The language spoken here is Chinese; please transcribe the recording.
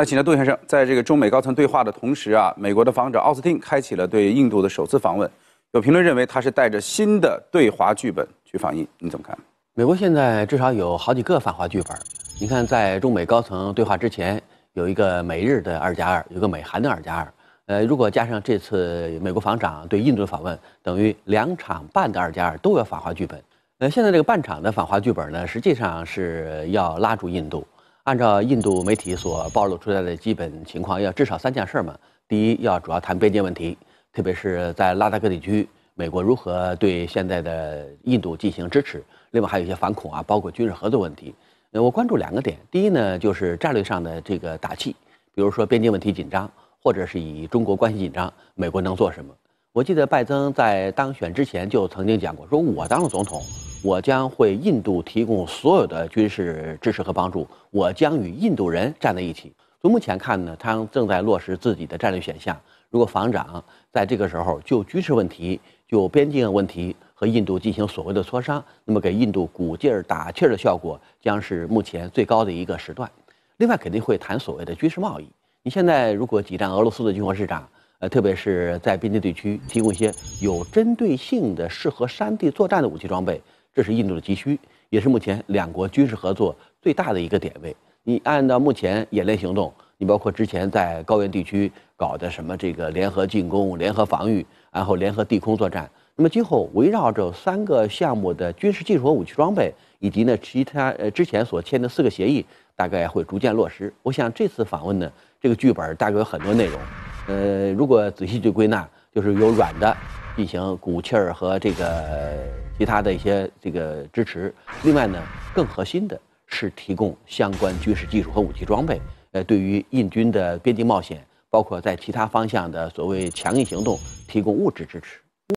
那请教杜先生，在这个中美高层对话的同时啊，美国的防长奥斯汀开启了对印度的首次访问。有评论认为他是带着新的对华剧本去访印，你怎么看？美国现在至少有好几个反华剧本。你看，在中美高层对话之前，有一个美日的二加二，有个美韩的二加二。呃，如果加上这次美国防长对印度的访问，等于两场半的二加二都有反华剧本。呃，现在这个半场的反华剧本呢，实际上是要拉住印度。按照印度媒体所暴露出来的基本情况，要至少三件事儿嘛。第一，要主要谈边境问题，特别是在拉达克地区，美国如何对现在的印度进行支持。另外，还有一些反恐啊，包括军事合作问题。我关注两个点：第一呢，就是战略上的这个打气，比如说边境问题紧张，或者是以中国关系紧张，美国能做什么？我记得拜登在当选之前就曾经讲过，说我当了总统。我将会印度提供所有的军事支持和帮助，我将与印度人站在一起。从目前看呢，他正在落实自己的战略选项。如果防长在这个时候就军事问题、就边境问题和印度进行所谓的磋商，那么给印度鼓劲儿、打气儿的效果将是目前最高的一个时段。另外，肯定会谈所谓的军事贸易。你现在如果挤占俄罗斯的军火市场，呃，特别是在边境地区提供一些有针对性的、适合山地作战的武器装备。这是印度的急需，也是目前两国军事合作最大的一个点位。你按照目前演练行动，你包括之前在高原地区搞的什么这个联合进攻、联合防御，然后联合地空作战。那么今后围绕着三个项目的军事技术和武器装备，以及呢其他呃之前所签的四个协议，大概会逐渐落实。我想这次访问呢，这个剧本大概有很多内容。呃，如果仔细去归纳，就是有软的，进行鼓气儿和这个。其他的一些这个支持，另外呢，更核心的是提供相关军事技术和武器装备，呃，对于印军的边境冒险，包括在其他方向的所谓强硬行动，提供物质支持。